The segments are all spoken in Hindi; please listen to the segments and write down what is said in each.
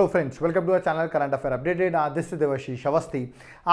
Hello friends welcome to our channel current affair updated Aditya is Awasthi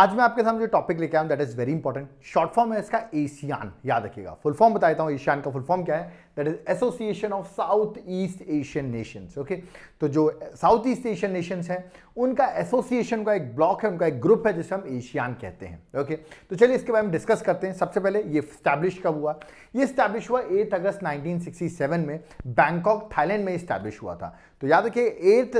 आज मैं आपके सामने जो टॉपिक लेके आया हूँ that is very important short form है इसका एशियान याद रखिएगा फुल फॉर्म बता देता हूँ एशियान का फुल फॉर्म क्या है that is association of south east Asian nations okay तो जो साउथ ईस्ट एशियन नेशंस हैं उनका एसोसिएशन का एक ब्लॉक है उनका एक ग्रुप है जिसे हम एशियान कहते हैं ओके okay? तो चलिए इसके बारे में डिस्कस करते हैं सबसे पहले ये स्टैब्लिश कब हुआ ये स्टैब्लिश हुआ एट अगस्त नाइनटीन में बैंकॉक थाईलैंड में स्टैब्लिश हुआ था तो याद रखिए एट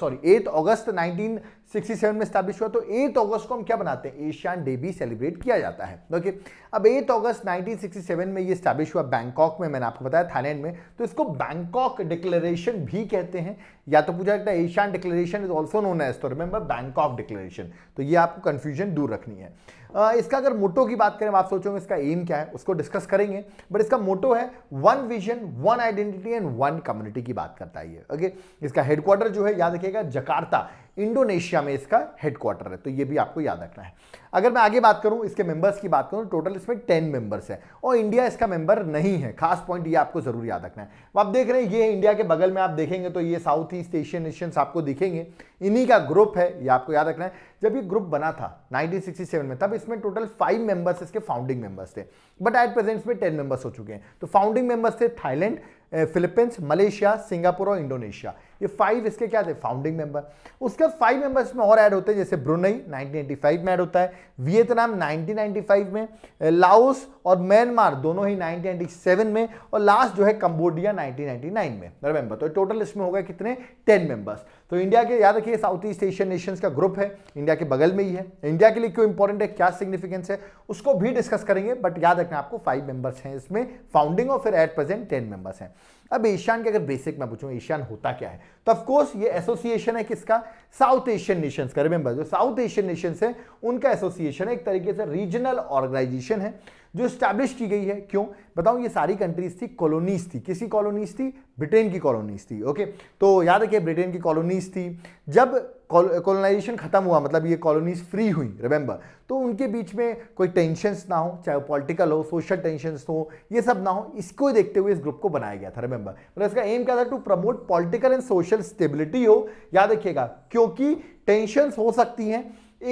सॉरी एट अगस्त 1967 में स्थापित हुआ तो 8 अगस्त को हम क्या बनाते हैं एशियन डे भी सेलिब्रेट किया जाता है ओके अब 8 अगस्त 1967 में ये स्टैब्लिश हुआ बैंकॉक में मैंने आपको बताया थाईलैंड में तो इसको बैंकॉक डिक्लेरेशन भी कहते हैं या तो पूछा जाता है Asian declaration is also known as तो रिमेंबर बैंकॉक डिक्लेरेशन तो ये आपको कन्फ्यूजन दूर रखनी है इसका अगर मोटो की बात करें आप सोचोगे इसका एम क्या है उसको डिस्कस करेंगे बट इसका मोटो है one vision one identity and one community की बात करता है ये ओके इसका हेडक्वार्टर जो है याद रखिएगा जकार्ता इंडोनेशिया में इसका हेडक्वार्टर है तो ये भी आपको याद रखना है अगर मैं आगे बात करूं इसके मेंबर्स की बात करूं तो टोटल इसमें टेन मेंबर्स हैं और इंडिया इसका मेंबर नहीं है खास पॉइंट ये आपको ज़रूर याद रखना है आप देख रहे हैं ये इंडिया के बगल में आप देखेंगे तो ये साउथ ईस्ट एशियन नेशंस आपको दिखेंगे इन्हीं का ग्रुप है ये आपको याद रखना है जब ये ग्रुप बना था नाइनटीन में तब इसमें टोटल फाइव मेंबर्स इसके फाउंडिंग मेंबर्स थे बट एट प्रेजेंट इसमें टेन मेंबर्स हो चुके हैं तो फाउंडिंग मेंबर्स थे थाईलैंड फिलिपींस मलेशिया सिंगापुर और इंडोनेशिया ये फाइव इसके क्या थे फाउंडिंग मेंबर उसके बाद फाइव मेंबर्स में और ऐड होते हैं जैसे ब्रुनई 1985 में ऐड होता है वियतनाम 1995 में लाओस और म्यांमार दोनों ही 1997 में और लास्ट जो है कंबोडिया 1999 में रिमेंबर तो टोटल इसमें होगा कितने टेन मेंबर्स तो इंडिया के याद रखिए साउथ ईस्ट एशियन नेशंस का ग्रुप है इंडिया के बगल में ही है इंडिया के लिए क्यों इंपॉर्टेंट है क्या सिग्निफिकेंस है उसको भी डिस्कस करेंगे बट याद रखना आपको फाइव मेंबर्स हैं इसमें फाउंडिंग और फिर एट प्रेजेंट टेन मेंबर्स हैं अब एशियान के अगर बेसिक मैं पूछूं एशियान होता क्या है तो ऑफकोर्स ये एसोसिएशन है किसका साउथ एशियन नेशंस का रिमेंबर जो साउथ एशियन नेशंस है उनका एसोसिएशन है एक तरीके से रीजनल ऑर्गेनाइजेशन है जो स्टैब्लिश की गई है क्यों बताऊँ ये सारी कंट्रीज थी कॉलोनीज थी किसी कॉलोनीज थी ब्रिटेन की कॉलोनीज थी ओके तो याद रखिए ब्रिटेन की कॉलोनीज थी जब कॉलोनाइजेशन खत्म हुआ मतलब ये कॉलोनीज फ्री हुई रिमेंबर तो उनके बीच में कोई टेंशंस ना हो चाहे वो पॉलिटिकल हो सोशल टेंशन हो ये सब ना हो इसको देखते हुए इस ग्रुप को बनाया गया था रिमेंबर मतलब इसका एम क्या था to promote political and social stability हो याद रखिएगा क्योंकि टेंशन हो सकती हैं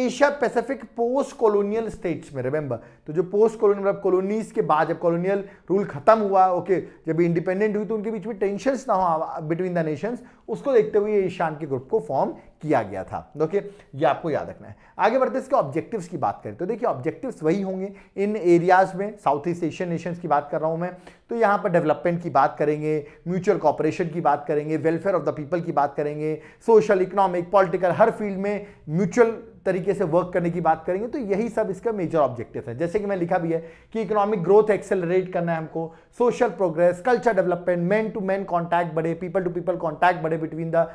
Asia Pacific post colonial states में रिमेंबर तो जो पोस्ट कॉलोनी मतलब कॉलोनीज के बाद जब कॉलोनियल रूल खत्म हुआ ओके जब इंडिपेंडेंट हुई तो उनके बीच में टेंशन ना हो बिटवीन द नेशंस उसको देखते हुए ईशान के ग्रुप को फॉर्म किया गया था ओके ये आपको याद रखना है आगे बढ़ते इसके ऑब्जेक्टिव्स की बात करें तो देखिए ऑब्जेक्टिव्स वही होंगे इन एरियाज में साउथ ईस्ट एशियन नेशंस की बात कर रहा हूँ मैं तो यहाँ पर डेवलपमेंट की बात करेंगे म्यूचुअल कॉपरेशन की बात करेंगे वेलफेयर ऑफ द पीपल की बात करेंगे सोशल इकोनॉमिक पॉलिटिकल हर फील्ड में म्यूचुअल तरीके से वर्क करने की बात करेंगे तो यही सब इसका मेजर ऑब्जेक्टिव है जैसे जैसे कि मैं लिखा भी है कि इकोनॉमिक ग्रोथ एक्सेलरेट करना है हमको social progress culture development man to man contact बढ़े पीपल टू पीपल कॉन्टैक्ट बढ़े बिटवीन द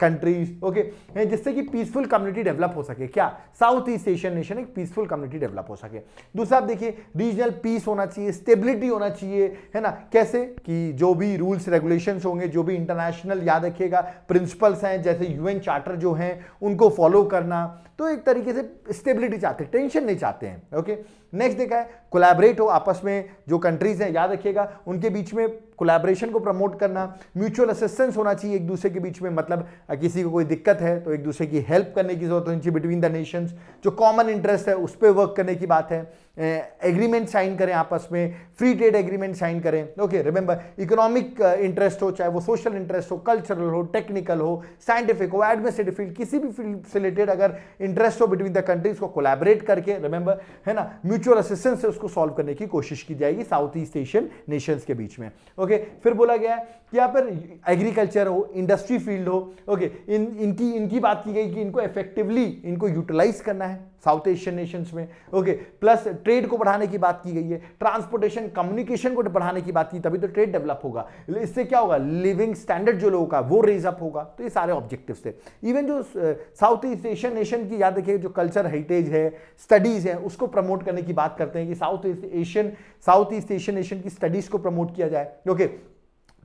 कंट्रीज ओके जिससे कि पीसफुल कम्युनिटी डेवलप हो सके क्या साउथ ईस्ट एशियन नेशन एक पीसफुल कम्युनिटी डेवलप हो सके दूसरा आप देखिए रीजनल पीस होना चाहिए स्टेबिलिटी होना चाहिए है ना कैसे कि जो भी रूल्स रेगुलेशन होंगे जो भी इंटरनेशनल याद रखिएगा प्रिंसिपल्स हैं जैसे यूएन चार्टर जो हैं उनको फॉलो करना तो एक तरीके से स्टेबिलिटी चाहते हैं टेंशन नहीं चाहते हैं ओके नेक्स्ट देखा है कोलैबोरेट हो आपस में जो कंट्रीज़ हैं याद रखिएगा उनके बीच में कोलैबोरेशन को प्रमोट करना म्यूचुअल असिस्टेंस होना चाहिए एक दूसरे के बीच में मतलब किसी को कोई दिक्कत है तो एक दूसरे की हेल्प करने की जरूरत होनी चाहिए बिटवीन द नेशंस जो कॉमन इंटरेस्ट है उस पर वर्क करने की बात है एग्रीमेंट साइन करें आपस में फ्री ट्रेड एग्रीमेंट साइन करें ओके रिमेंबर इकोनॉमिक इंटरेस्ट हो चाहे वो सोशल इंटरेस्ट हो कल्चरल हो टेक्निकल हो साइंटिफिक हो एडमिनिस्ट्रेटिव फील्ड किसी भी फील्ड से रिलेटेड अगर इंटरेस्ट हो बिटवीन द कंट्रीज को कोलैबोरेट करके रिमेंबर है ना म्यूचुअल असिस्टेंस से उसको इसको सॉल्व करने की कोशिश की जाएगी साउथ ईस्ट एशियन नेशंस के बीच में ओके फिर बोला गया है या फिर एग्रीकल्चर हो इंडस्ट्री फील्ड हो ओके इन इनकी इनकी बात की गई कि इनको इफेक्टिवली इनको यूटिलाइज करना है साउथ एशियन नेशंस में ओके प्लस ट्रेड को बढ़ाने की बात की गई है ट्रांसपोर्टेशन कम्युनिकेशन को बढ़ाने की बात की तभी तो ट्रेड डेवलप होगा इससे क्या होगा लिविंग स्टैंडर्ड जो लोगों का वो रेज अप होगा तो ये सारे ऑब्जेक्टिव थे इवन जो साउथ ईस्ट एशियन नेशन की याद रखिए जो कल्चर हेरिटेज है स्टडीज़ है उसको प्रमोट करने की बात करते हैं कि south east Asian south east Asian nation की स्टडीज़ को प्रमोट किया जाए ओके okay.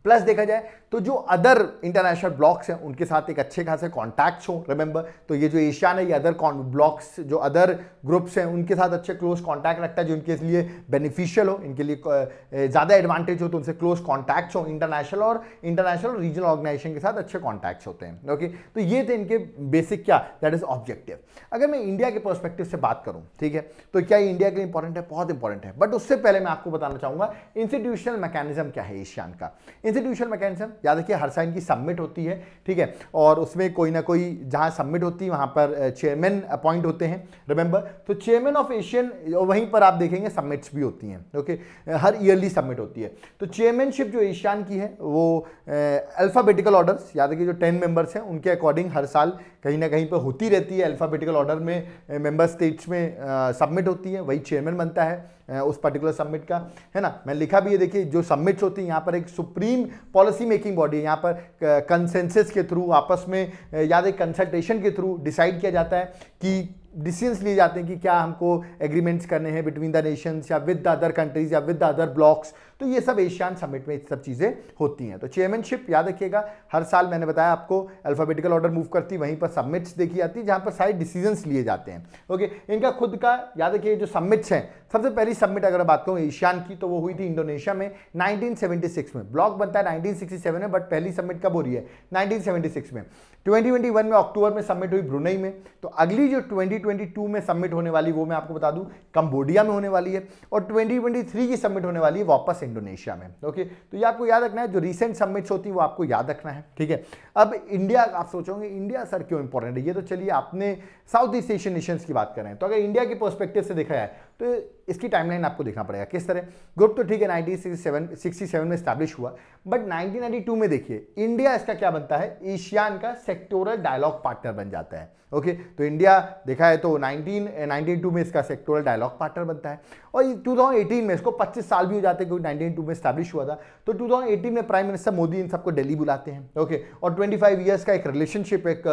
प्लस देखा जाए तो जो अदर इंटरनेशनल ब्लॉक्स हैं उनके साथ एक अच्छे खासे कॉन्टैक्ट्स हों रिमेंबर तो ये जो एशियान है ये अदर ब्लॉक्स जो अदर ग्रुप्स हैं उनके साथ अच्छे क्लोज कॉन्टैक्ट रखता है जो इनके लिए बेनिफिशियल हो इनके लिए ज़्यादा एडवांटेज हो तो उनसे क्लोज कॉन्टैक्ट्स हों इंटरनेशनल और इंटरनेशनल रीजनल ऑर्गेनाइजेशन के साथ अच्छे कॉन्टैक्ट्स होते हैं ओके तो ये थे इनके बेसिक क्या दैट इज़ ऑब्जेक्टिव अगर मैं इंडिया के परस्पेक्टिव से बात करूँ ठीक है तो क्या ये इंडिया के लिए इंपॉर्टेंट है बहुत इंपॉर्टेंट है बट उससे पहले मैं आपको बताना चाहूँगा इंस्टीट्यूशनल मैकेनिज्म क्या है एशियान का रेजोल्यूशन मैकेनिज्म याद रखिए हर साइन की सबमिट होती है ठीक है और उसमें कोई ना कोई जहां सबमिट होती है वहां पर चेयरमैन अपॉइंट होते हैं रिमेंबर तो चेयरमैन ऑफ एशियन वहीं पर आप देखेंगे सबमिट्स भी होती हैं ओके हर ईयरली सबमिट होती है तो चेयरमैनशिप जो एशियान की है वो अल्फ़ाबेटिकल ऑर्डर्स याद रखिए जो टेन मेंबर्स हैं उनके अकॉर्डिंग हर साल कहीं ना कहीं पर होती रहती है अल्फ़ाबेटिकल ऑर्डर में मेंबर स्टेट्स में सबमिट होती है वही चेयरमैन बनता है उस पर्टिकुलर सबमिट का है ना मैंने लिखा भी है देखिए जो सबमिट्स होती हैं यहाँ पर एक सुप्रीम पॉलिसी मेकिंग बॉडी है यहाँ पर कंसेंसस के थ्रू आपस में याद तो एक कंसल्टेशन के थ्रू डिसाइड किया जाता है कि डिसीजंस लिए जाते हैं कि क्या हमको एग्रीमेंट्स करने हैं बिटवीन द नेशंस या विद द अदर कंट्रीज या विद द अदर ब्लॉक्स तो ये सब एशियान समिट में सब चीज़ें होती हैं तो चेयरमैनशिप याद रखिएगा हर साल मैंने बताया आपको अल्फ़ाबेटिकल ऑर्डर मूव करती वहीं पर सबमिट्स देखी जाती है जहाँ पर सारे डिसीजंस लिए जाते हैं ओके इनका खुद का याद रखिए जो सबमिट्स हैं सबसे पहली सबमिट अगर बात करूँ एशियान की तो वो हुई थी इंडोनेशिया में नाइनटीन में ब्लॉक बनता है नाइनटीन में बट पहली सबमिट कब हो रही है नाइनटीन में 2021 में अक्टूबर में सबमिट हुई ब्रुनई में तो अगली जो 2022 में सबमिट होने वाली वो मैं आपको बता दूं कंबोडिया में होने वाली है और 2023 की सबमिट होने वाली है वापस इंडोनेशिया में ओके तो ये आपको याद रखना है जो रिसेंट सबमिट्स होती है वो आपको याद रखना है ठीक है अब इंडिया आप सोचोगे इंडिया सर क्यों इंपॉर्टेंट है ये तो चलिए आपने साउथ ईस्ट एशियन नेशंस की बात करें तो अगर इंडिया की परस्पेक्टिव से देखा जाए तो इसकी टाइमलाइन आपको देखना पड़ेगा किस तरह ग्रुप तो ठीक है नाइनटीन सिक्सटी सेवन में स्टैब्लिश हुआ बट नाइनटीन में देखिए इंडिया इसका क्या बनता है एशियान का सेक्टोरल डायलॉग पार्टनर बन जाता है ओके तो इंडिया देखा है तो 19 1992 eh, में इसका सेक्टोरल डायलॉग पार्टनर बनता है और 2018 में इसको 25 साल भी हो जाते हैं क्योंकि 1992 में स्टैब्लिश हुआ था तो 2018 में प्राइम मिनिस्टर मोदी इन सबको दिल्ली बुलाते हैं ओके और 25 इयर्स का एक रिलेशनशिप एक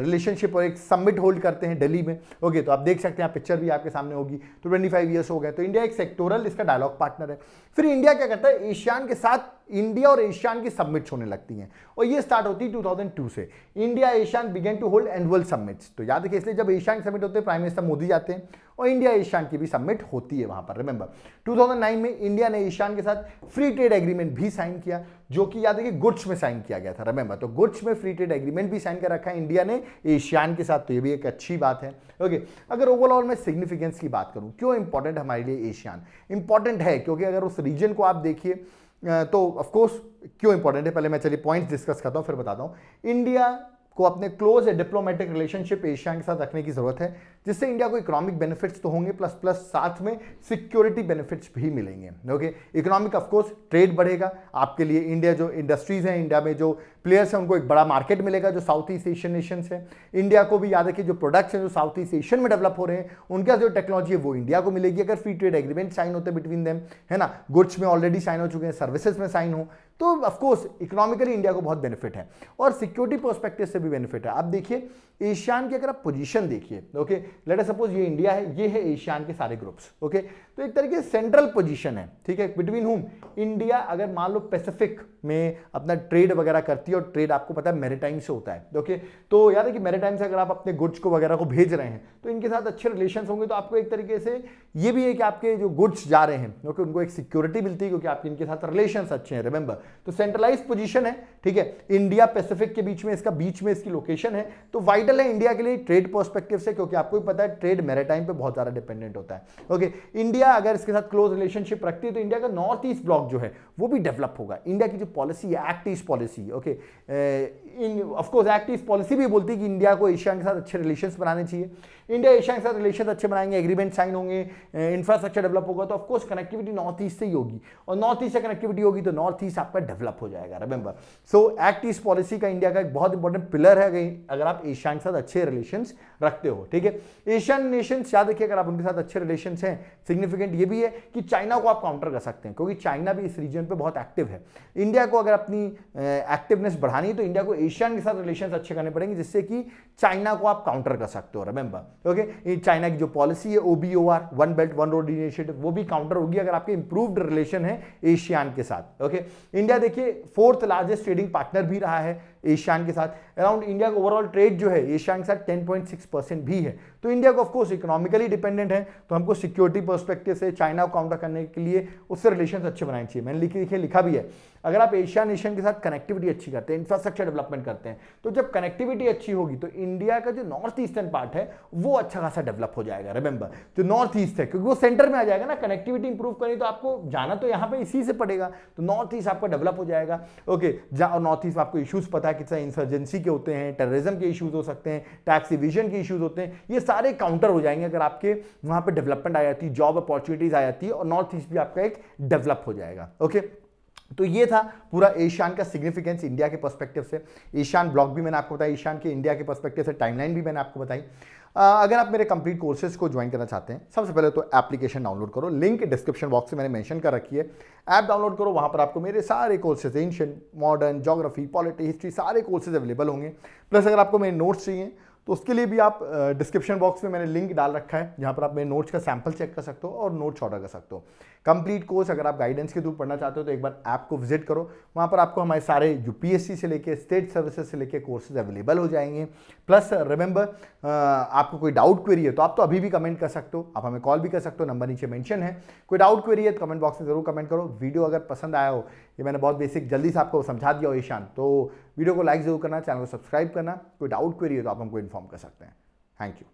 रिलेशनशिप uh, और एक समिट होल्ड करते हैं दिल्ली में ओके तो आप देख सकते हैं पिक्चर भी आपके सामने होगी होगी तो 25 फाइव ईयर्स हो गए तो इंडिया एक सेक्टोरल इसका डायलॉग पार्टनर है फिर इंडिया क्या करता है एशियान के साथ इंडिया और एशियान की सबमिट होने लगती हैं और ये स्टार्ट होती है 2002 से India ASEAN began to hold annual summit तो याद रखिए इसलिए जब एशियान सबमिट होते हैं प्राइम मिनिस्टर मोदी जाते हैं और इंडिया एशियान की भी सबमिट होती है वहां पर रिमेंबर 2009 में इंडिया ने एशियान के साथ फ्री ट्रेड एग्रीमेंट भी साइन किया जो कि याद रखिए गुड्स में साइन किया गया था रिमेंबर तो गुड्स में फ्री ट्रेड एग्रीमेंट भी साइन कर रखा है इंडिया ने एशियान के साथ तो ये भी एक अच्छी बात है ओके अगर ओवरऑल मैं सिग्निफिकेंस की बात करूँ क्यों इंपॉर्टेंट हमारे लिए एशियान इंपॉर्टेंट है क्योंकि अगर उस रीजन को आप देखिए तो ऑफकोर्स क्यों इंपॉर्टेंट है पहले मैं चलिए पॉइंट्स डिस्कस करता हूँ फिर बताता हूँ इंडिया को अपने क्लोज डिप्लोमेटिक रिलेशनशिप एशिया के साथ रखने की ज़रूरत है जिससे इंडिया को इकोनॉमिक बेनिफिट्स तो होंगे प्लस प्लस साथ में सिक्योरिटी बेनिफिट्स भी मिलेंगे ओके इकोनॉमिक ऑफकोर्स ट्रेड बढ़ेगा आपके लिए इंडिया जो इंडस्ट्रीज़ हैं इंडिया में जो प्लेयर्स हैं उनको एक बड़ा मार्केट मिलेगा जो साउथ ईस्ट एशियन नेशंस है इंडिया को भी याद रखिए जो प्रोडक्ट्स हैं जो साउथ ईस्ट एशियन में डेवलप हो रहे हैं उनके जो टेक्नोलॉजी है वो इंडिया को मिलेगी अगर फ्री ट्रेड एग्रीमेंट साइन होते बिटवीन दैम है ना गुड्स में ऑलरेडी साइन हो चुके हैं सर्विसेज में साइन हो तो ऑफकोर्स इकोनॉमिकली इंडिया को बहुत बेनिफिट है और सिक्योरिटी परस्पेक्टिव से भी बेनिफिट है आप देखिए एशियान की अगर आप पोजीशन देखिए ओके लेटर सपोज ये इंडिया है ये है एशियान के सारे ग्रुप्स ओके तो एक तरीके से सेंट्रल पोजीशन है ठीक है बिटवीन हुम इंडिया अगर मान लो पैसिफिक में अपना ट्रेड वगैरह करती है और ट्रेड आपको पता है मेरेटाइम से होता है ओके तो याद है कि मेरेटाइम से अगर आप अपने गुड्स को वगैरह को भेज रहे हैं तो इनके साथ अच्छे रिलेशन होंगे तो आपको एक तरीके से ये भी है कि आपके जो गुड्स जा रहे हैं ओके उनको एक सिक्योरिटी मिलती है क्योंकि आपके इनके साथ रिलेशन अच्छे हैं रिमेंबर तो सेंट्रलाइज पोजिशन है ठीक है इंडिया पैसिफिक के बीच में इसका बीच में इसकी लोकेशन है तो वाइड वाइटल है इंडिया के लिए ट्रेड प्रोस्पेक्टिव से क्योंकि आपको भी पता है ट्रेड मेरेटाइम पे बहुत ज़्यादा डिपेंडेंट होता है ओके इंडिया अगर इसके साथ क्लोज रिलेशनशिप रखती है तो इंडिया का नॉर्थ ईस्ट ब्लॉक जो है वो भी डेवलप होगा इंडिया की जो पॉलिसी है act east policy okay in of course act east policy भी बोलती है कि इंडिया को एशिया के साथ अच्छे रिलेशन बनाने चाहिए इंडिया एशिया के साथ रिलेशन अच्छे बनाएंगे एग्रीमेंट साइन होंगे इंफ्रास्ट्रक्चर डेवलप होगा तो ऑफकोर्स कनेक्टिविटी नॉर्थ ईस्ट से ही होगी और नॉर्थ ईस्ट से कनेक्टिविटी होगी तो नॉर्थ ईस्ट आपका डेवलप हो जाएगा remember so act east policy का इंडिया का एक बहुत इंपॉर्टेंट पिलर है अगर आप एशिया के साथ अच्छे रिलेशन रखते हो ठीक है एशियन नेशन याद रखिए अगर आप उनके साथ अच्छे रिलेशन हैं सिग्निफिकेंट ये भी है कि चाइना को आप काउंटर कर सकते हैं क्योंकि चाइना भी इस रीजन पर बहुत एक्टिव है इंडिया को अगर अपनी एक्टिवनेस बढ़ानी है तो इंडिया को एशियन के साथ रिलेशन अच्छे करने पड़ेंगे जिससे कि चाइना को आप काउंटर कर सकते हो रिमेंबर ओके चाइना की जो पॉलिसी है OBOR one belt one road initiative वो भी काउंटर होगी अगर आपके इंप्रूव्ड रिलेशन है एशियान के साथ ओके इंडिया देखिए फोर्थ लार्जेस्ट ट्रेडिंग पार्टनर भी रहा है एशियान के साथ अराउंड इंडिया का ओवरऑल ट्रेड जो है एशियान के साथ 10.6 परसेंट भी है तो इंडिया को ऑफकोर्स इकोनॉमिकली डिपेंडेंट है तो हमको सिक्योरिटी परस्पेक्टिव से चाइना को काउंटर करने के लिए उससे रिलेशन अच्छे बनाने चाहिए मैंने लिखी लिखे लिखा भी है अगर आप एशिया नेशन के साथ कनेक्टिविटी अच्छी करते हैं इंफ्रास्ट्रक्चर डेवलपमेंट करते हैं तो जब कनेक्टिविटी अच्छी होगी तो इंडिया का जो नॉर्थ ईस्टर्न पार्ट है वो अच्छा खासा डेवलप हो जाएगा रिमेंबर जो नॉर्थ ईस्ट है क्योंकि वो सेंटर में आ जाएगा ना कनेक्टिविटी इंप्रूव करें तो आपको जाना तो यहाँ पर इसी से पड़ेगा तो नॉर्थ ईस्ट आपका डेवलप हो जाएगा ओके और नॉर्थ ईस्ट आपको इशूज पता है ब्रैकेट्स हैं इंसर्जेंसी के होते हैं टेररिज्म के इश्यूज हो सकते हैं टैक्स डिविजन के इश्यूज होते हैं ये सारे काउंटर हो जाएंगे अगर आपके वहाँ पर डेवलपमेंट आ जाती है जॉब अपॉर्चुनिटीज़ आ जाती है और नॉर्थ ईस्ट भी आपका एक डेवलप हो जाएगा ओके तो ये था पूरा एशियान का सिग्निफिकेंस इंडिया के पर्सपेक्टिव से एशियान ब्लॉक भी मैंने आपको बताया एशियान के इंडिया के पर्सपेक्टिव से टाइमलाइन भी मैंने आपको बताई अगर आप मेरे कंप्लीट कोर्सेज को ज्वाइन करना चाहते हैं सबसे पहले तो एप्लीकेशन डाउनलोड करो लिंक डिस्क्रिप्शन बॉक्स में मैंने मेंशन कर रखी है ऐप डाउनलोड करो वहाँ पर आपको मेरे सारे courses ancient modern geography polity history सारे कोर्सेज अवेलेबल होंगे प्लस अगर आपको मेरे नोट्स चाहिए तो उसके लिए भी आप डिस्क्रिप्शन बॉक्स में मैंने लिंक डाल रखा है जहाँ पर आप मेरे नोट्स का सैम्पल चेक कर सकते हो और नोट्स ऑर्डर कर सकते हो कंप्लीट कोर्स अगर आप गाइडेंस के थ्रू पढ़ना चाहते हो तो एक बार ऐप को विजिट करो वहाँ पर आपको हमारे सारे पी से लेके स्टेट सर्विसेज से लेके कोर्सेज अवेलेबल हो जाएंगे प्लस रिमेंबर आपको कोई डाउट क्वेरी है तो आप तो अभी भी कमेंट कर सकते हो आप हमें कॉल भी कर सकते हो नंबर नीचे मैंशन है कोई डाउट क्वेरी है तो कमेंट बॉक्स में ज़रूर कमेंट करो वीडियो अगर पसंद आया हो ये मैंने बहुत बेसिक जल्दी से आपको समझा दिया हो ईशान तो वीडियो को लाइक ज़रूर करना चैनल को सब्सक्राइब करना कोई डाउट क्वेरी है तो आप हमको इन्फॉर्म कर सकते हैं थैंक यू